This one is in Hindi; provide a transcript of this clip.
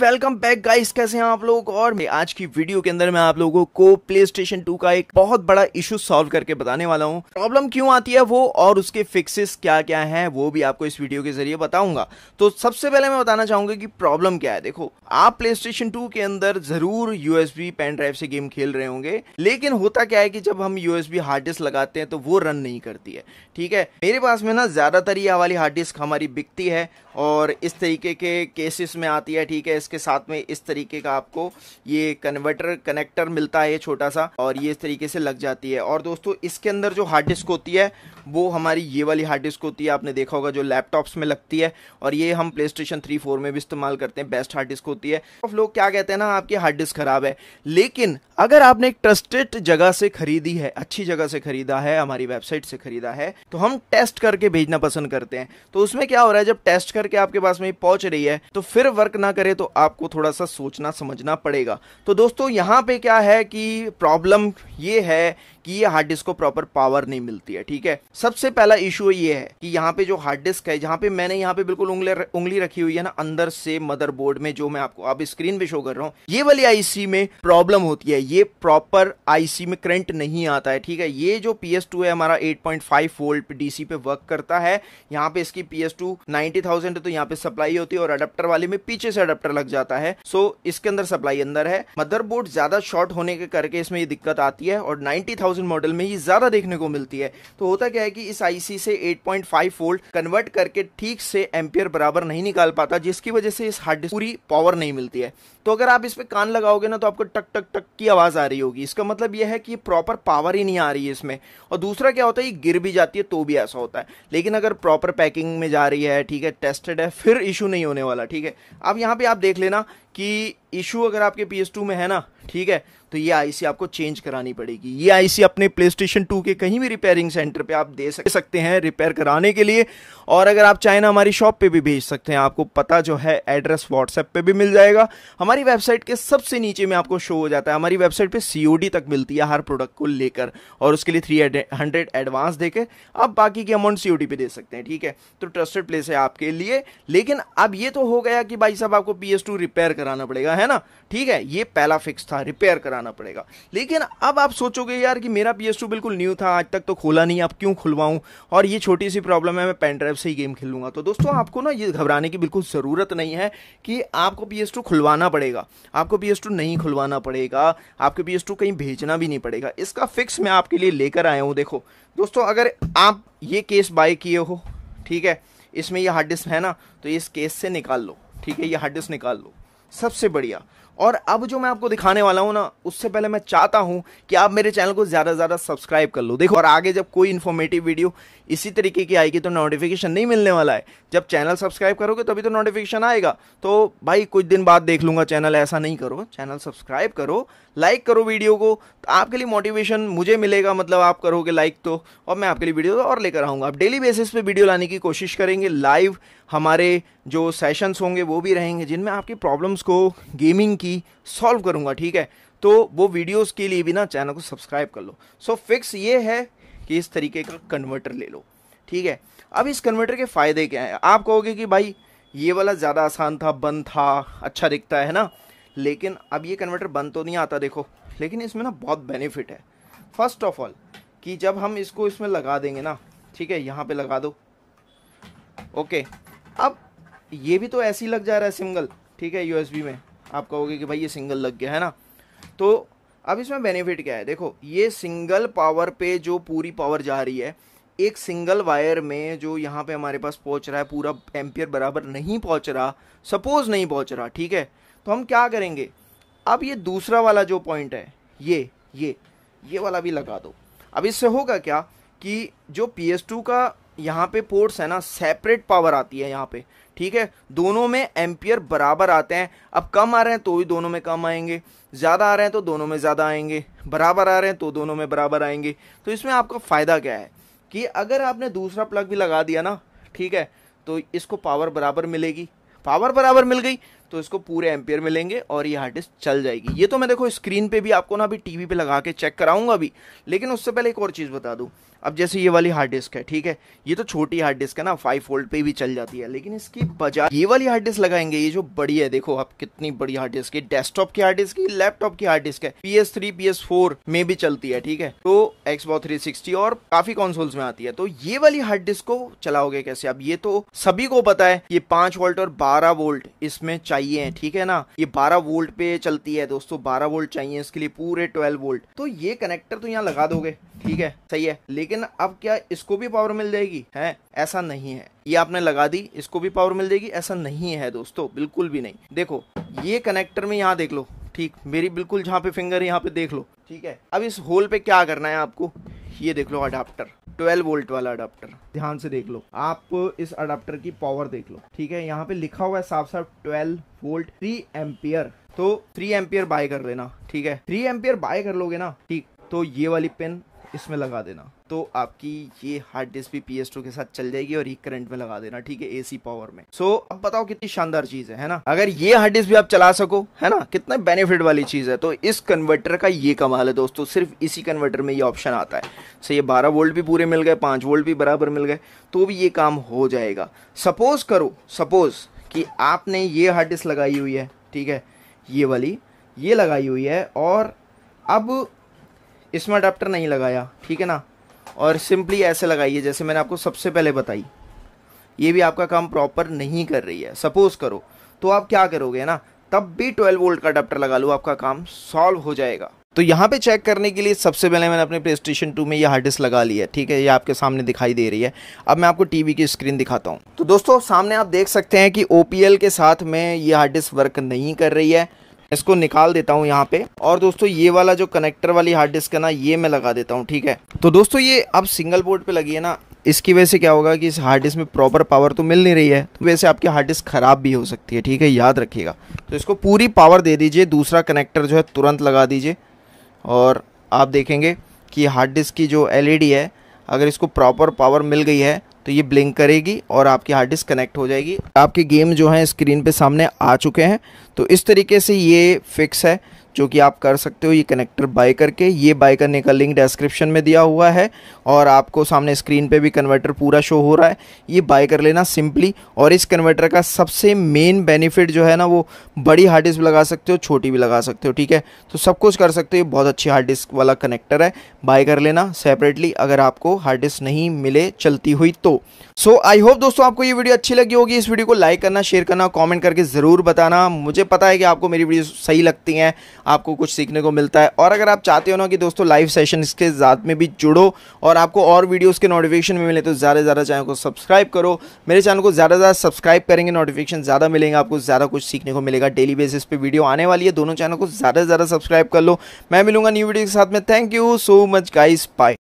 वेलकम बैक गाइस कैसे हैं आप लोग और आज की वीडियो के अंदर मैं आप लोगों को प्ले स्टेशन टू का एक बहुत बड़ा इशू सॉल्व करके बताने वाला हूं प्रॉब्लम क्यों आती है वो और उसके फिक्सेस क्या क्या हैं वो भी आपको इस वीडियो के जरिए बताऊंगा तो सबसे पहले मैं बताना चाहूंगा कि प्रॉब्लम क्या है देखो आप प्ले स्टेशन टू के अंदर जरूर यूएसबी पेन ड्राइव से गेम खेल रहे होंगे लेकिन होता क्या है कि जब हम यूएसबी हार्ड डिस्क लगाते हैं तो वो रन नहीं करती है ठीक है मेरे पास में ना ज्यादातर ये वाली हार्ड डिस्क हमारी बिकती है और इस तरीके के केसेस में आती है ठीक है इसके साथ में इस तरीके का आपको ये कन्वर्टर कनेक्टर मिलता है छोटा सा और ये इस तरीके से लग जाती है और दोस्तों इसके अंदर जो हार्ड डिस्क होती है वो हमारी ये वाली हार्ड डिस्क होती है आपने देखा होगा जो लैपटॉप्स में लगती है और ये हम प्ले स्टेशन थ्री फोर में भी इस्तेमाल करते हैं बेस्ट हार्ड डिस्क होती है तो लोग क्या कहते हैं ना आपकी हार्ड डिस्क खराब है लेकिन अगर आपने एक ट्रस्टेड जगह से खरीदी है अच्छी जगह से खरीदा है हमारी वेबसाइट से खरीदा है तो हम टेस्ट करके भेजना पसंद करते हैं तो उसमें क्या हो रहा है जब टेस्ट करके आपके पास में पहुंच रही है तो फिर वर्क ना करे तो आपको थोड़ा सा सोचना समझना पड़ेगा तो दोस्तों यहाँ पे क्या है कि प्रॉब्लम ये है कि ये हार्ड डिस्क को प्रॉपर पावर नहीं मिलती है ठीक है सबसे पहला इशू ये है कि यहाँ पे जो हार्ड डिस्क है जहाँ पे मैंने यहाँ पे बिल्कुल उंगली उंगली रखी हुई है ना अंदर से मदरबोर्ड में जो मैं आपको आप स्क्रीन पे शो कर रहा हूँ ये वाली आईसी में प्रॉब्लम होती है ये प्रॉपर आईसी में करंट नहीं आता है ठीक है ये जो पी है हमारा एट वोल्ट डीसी पे वर्क करता है यहाँ पे इसकी पी एस है तो यहाँ पे सप्लाई होती है और अडेप्टर वाले में पीछे से अडेप्टर लग जाता है सो इसके अंदर सप्लाई अंदर है मदरबोर्ड ज्यादा शॉर्ट होने के करके इसमें ये दिक्कत आती है और 90,000 मॉडल में ये ज्यादा देखने को मिलती है तो होता क्या है कि इस आईसी से 8.5 पॉइंट वोल्ट कन्वर्ट करके ठीक से एम्पियर बराबर नहीं निकाल पाता जिसकी वजह से इस हार्ड डिस्क पूरी पावर नहीं मिलती है तो अगर आप इस पर कान लगाओगे ना तो आपको टक टक टक की आवाज आ रही होगी इसका मतलब यह है कि प्रॉपर पावर ही नहीं आ रही है इसमें और दूसरा क्या होता है ये गिर भी जाती है तो भी ऐसा होता है लेकिन अगर प्रॉपर पैकिंग में जा रही है ठीक है टेस्टेड है फिर इशू नहीं होने वाला ठीक है अब यहाँ पे आप देख लेना कि इशू अगर आपके पी में है ना ठीक है तो ये आईसी आपको चेंज करानी पड़ेगी ये आईसी अपने प्ले स्टेशन टू के कहीं भी रिपेयरिंग सेंटर पे आप दे सकते हैं रिपेयर कराने के लिए और अगर आप चाहें ना हमारी शॉप पे भी भेज सकते हैं आपको पता जो है एड्रेस व्हाट्सएप पे भी मिल जाएगा हमारी वेबसाइट के सबसे नीचे में आपको शो हो जाता है हमारी वेबसाइट पर सी तक मिलती है हर प्रोडक्ट को लेकर और उसके लिए थ्री हंड्रेड एडवांस देकर आप बाकी के अमाउंट सी पे दे सकते हैं ठीक है तो ट्रस्टेड प्लेस है आपके लिए लेकिन अब ये तो हो गया कि भाई साहब आपको पी रिपेयर कराना पड़ेगा है ना ठीक है ये पहला फिक्स था रिपेयर कराना पड़ेगा लेकिन अब आप सोचोगे यार कि मेरा पी बिल्कुल न्यू था आज तक तो खोला नहीं अब क्यों खुलवाऊँ और ये छोटी सी प्रॉब्लम है मैं पेन ड्राइव से ही गेम खेलूंगा तो दोस्तों आपको ना ये घबराने की बिल्कुल ज़रूरत नहीं है कि आपको पी खुलवाना पड़ेगा आपको पी नहीं खुलवाना पड़ेगा आपको पी कहीं भेजना भी नहीं पड़ेगा इसका फिक्स मैं आपके लिए लेकर आया हूँ देखो दोस्तों अगर आप ये केस बाय किए हो ठीक है इसमें ये हार्ड डिस्क है ना तो इस केस से निकाल लो ठीक है ये हार्ड डिस्क निकाल लो सबसे बढ़िया और अब जो मैं आपको दिखाने वाला हूँ ना उससे पहले मैं चाहता हूँ कि आप मेरे चैनल को ज़्यादा से ज़्यादा सब्सक्राइब कर लो देखो और आगे जब कोई इन्फॉर्मेटिव वीडियो इसी तरीके की आएगी तो नोटिफिकेशन नहीं मिलने वाला है जब चैनल सब्सक्राइब करोगे तभी तो नोटिफिकेशन आएगा तो भाई कुछ दिन बाद देख लूँगा चैनल ऐसा नहीं करो चैनल सब्सक्राइब करो लाइक करो वीडियो को तो आपके लिए मोटिवेशन मुझे मिलेगा मतलब आप करोगे लाइक तो और मैं आपके लिए वीडियो तो और लेकर आऊँगा आप डेली बेसिस पे वीडियो लाने की कोशिश करेंगे लाइव हमारे जो सेशंस होंगे वो भी रहेंगे जिनमें आपकी प्रॉब्लम्स को गेमिंग की की सॉल्व करूँगा ठीक है तो वो वीडियोस के लिए भी ना चैनल को सब्सक्राइब कर लो सो so, फिक्स ये है कि इस तरीके का कन्वर्टर ले लो ठीक है अब इस कन्वर्टर के फ़ायदे क्या हैं आप कहोगे कि भाई ये वाला ज़्यादा आसान था बंद था अच्छा दिखता है ना लेकिन अब ये कन्वर्टर बंद तो नहीं आता देखो लेकिन इसमें ना बहुत बेनिफिट है फर्स्ट ऑफ ऑल कि जब हम इसको इसमें लगा देंगे ना ठीक है यहाँ पे लगा दो ओके अब ये भी तो ऐसे ही लग जा रहा है सिंगल ठीक है यूएसबी में आप कहोगे कि भाई ये सिंगल लग गया है ना तो अब इसमें बेनिफिट क्या है देखो ये सिंगल पावर पे जो पूरी पावर जा रही है एक सिंगल वायर में जो यहाँ पे हमारे पास पहुँच रहा है पूरा एम्पियर बराबर नहीं पहुँच रहा सपोज़ नहीं पहुँच रहा ठीक है तो हम क्या करेंगे अब ये दूसरा वाला जो पॉइंट है ये ये ये वाला भी लगा दो अब इससे होगा क्या कि जो पी का यहाँ पे पोर्ट्स है ना सेपरेट पावर आती है यहाँ पे ठीक है दोनों में एम्पियर बराबर आते हैं अब कम आ रहे हैं तो भी दोनों में कम आएंगे ज़्यादा आ रहे हैं तो दोनों में ज़्यादा आएंगे बराबर आ रहे हैं तो दोनों में बराबर आएंगे तो इसमें आपका फ़ायदा क्या है कि अगर आपने दूसरा प्लग भी लगा दिया ना ठीक है तो इसको पावर बराबर मिलेगी पावर बराबर मिल गई तो इसको पूरे एम्पियर में लेंगे और ये हार्ड डिस्क चल जाएगी ये तो मैं देखो स्क्रीन पे भी आपको ना अभी टीवी पे लगा के चेक कराऊंगा अभी लेकिन उससे पहले एक और चीज़ बता दूँ अब जैसे ये वाली हार्ड डिस्क है ठीक है ये तो छोटी हार्ड डिस्क है ना फाइव फोल्ड पे भी चल जाती है लेकिन इसकी बजाय ये वाली हार्ड डिस्क लगाएंगे ये जो बड़ी है देखो आप कितनी बड़ी हार्ड डिस्क है डेस्कटॉप की हार्ड डिस्क है लैपटॉप की हार्ड डिस्क है P S three P S four में भी चलती है ठीक है तो एक्स थ्री सिक्सटी और काफी कॉन्सोल्स में आती है तो ये वाली हार्ड डिस्क को चलाओगे कैसे अब ये तो सभी को पता है ये पांच वोल्ट और बारह वोल्ट इसमें चाहिए चाहिए ठीक है ना ये 12 वोल्ट पे चलती है दोस्तों 12 वोल्ट चाहिए इसके लिए पूरे 12 वोल्ट तो ये कनेक्टर तो यहाँ लगा दोगे ठीक है सही है लेकिन अब क्या इसको भी पावर मिल जाएगी है ऐसा नहीं है ये आपने लगा दी इसको भी पावर मिल जाएगी ऐसा नहीं है दोस्तों बिल्कुल भी नहीं देखो ये कनेक्टर में यहाँ देख लो ठीक मेरी बिल्कुल जहाँ पे फिंगर यहाँ पे देख लो ठीक है अब इस होल पे क्या करना है आपको ये देख लो अडाप्टर 12 वोल्ट वाला अडाप्टर ध्यान से देख लो आप इस अडाप्टर की पावर देख लो ठीक है यहाँ पे लिखा हुआ है साफ साफ 12 वोल्ट 3 एम्पियर तो 3 एम्पियर बाय कर लेना ठीक है 3 एम्पियर बाय कर लोगे ना ठीक तो ये वाली पेन इसमें लगा देना तो आपकी ये हार्ड डिस्क भी पी के साथ चल जाएगी और ये करंट में लगा देना ठीक है एसी पावर में सो so, अब बताओ कितनी शानदार चीज है है ना अगर ये हार्ड डिस्क भी आप चला सको है ना कितना बेनिफिट वाली चीज है तो इस कन्वर्टर का ये कमाल है दोस्तों सिर्फ इसी कन्वर्टर में ये ऑप्शन आता है सो ये बारह वोल्ट भी पूरे मिल गए पांच वोल्ट भी बराबर मिल गए तो भी ये काम हो जाएगा सपोज करो सपोज कि आपने ये हार्ड डिस्क लगाई हुई है ठीक है ये वाली ये लगाई हुई है और अब इसमें अडाप्टर नहीं लगाया ठीक है ना और सिंपली ऐसे लगाइए जैसे मैंने आपको सबसे पहले बताई ये भी आपका काम प्रॉपर नहीं कर रही है सपोज़ करो तो आप क्या करोगे ना तब भी 12 वोल्ट का अडाप्टर लगा लो आपका काम सॉल्व हो जाएगा तो यहाँ पे चेक करने के लिए सबसे पहले मैंने अपने प्ले स्टेशन टू में ये हार्ड डिस्क लगा लिया है ठीक है ये आपके सामने दिखाई दे रही है अब मैं आपको टीवी की स्क्रीन दिखाता हूँ तो दोस्तों सामने आप देख सकते हैं कि ओ के साथ में ये हार्ड डिस्क वर्क नहीं कर रही है इसको निकाल देता हूँ यहाँ पे और दोस्तों ये वाला जो कनेक्टर वाली हार्ड डिस्क है ना ये मैं लगा देता हूँ ठीक है तो दोस्तों ये अब सिंगल बोर्ड पे लगी है ना इसकी वजह से क्या होगा कि इस हार्ड डिस्क में प्रॉपर पावर तो मिल नहीं रही है तो वैसे आपकी हार्ड डिस्क ख़राब भी हो सकती है ठीक है याद रखिएगा तो इसको पूरी पावर दे दीजिए दूसरा कनेक्टर जो है तुरंत लगा दीजिए और आप देखेंगे कि हार्ड डिस्क की जो एल है अगर इसको प्रॉपर पावर मिल गई है तो ये ब्लिंक करेगी और आपकी हार्ड डिस्क कनेक्ट हो जाएगी आपके गेम जो हैं स्क्रीन पे सामने आ चुके हैं तो इस तरीके से ये फिक्स है जो कि आप कर सकते हो ये कनेक्टर बाय करके ये बाय करने का लिंक डिस्क्रिप्शन में दिया हुआ है और आपको सामने स्क्रीन पे भी कन्वर्टर पूरा शो हो रहा है ये बाय कर लेना सिंपली और इस कन्वर्टर का सबसे मेन बेनिफिट जो है ना वो बड़ी हार्ड डिस्क लगा सकते हो छोटी भी लगा सकते हो ठीक है तो सब कुछ कर सकते हो बहुत अच्छी हार्ड डिस्क वाला कनेक्टर है बाय कर लेना सेपरेटली अगर आपको हार्ड डिस्क नहीं मिले चलती हुई तो सो आई होप दोस्तों आपको ये वीडियो अच्छी लगी होगी इस वीडियो को लाइक करना शेयर करना कॉमेंट करके ज़रूर बताना मुझे पता है कि आपको मेरी वीडियो सही लगती हैं आपको कुछ सीखने को मिलता है और अगर आप चाहते हो ना कि दोस्तों लाइव सेशन इसके साथ में भी जुड़ो और आपको और वीडियोस के नोटिफिकेशन में मिले तो ज़्यादा से ज़्यादा चैनल को सब्सक्राइब करो मेरे चैनल को ज़्यादा से ज़्यादा सब्सक्राइब करेंगे नोटिफिकेशन ज़्यादा मिलेंगे आपको ज़्यादा कुछ सीखने को मिलेगा डेली बेसिस पर वीडियो आने वाली है दोनों चैनल को ज़्यादा से ज़्यादा सब्सक्राइब कर लो मैं मिलूंगा न्यू वीडियो के साथ में thank you so much guys bye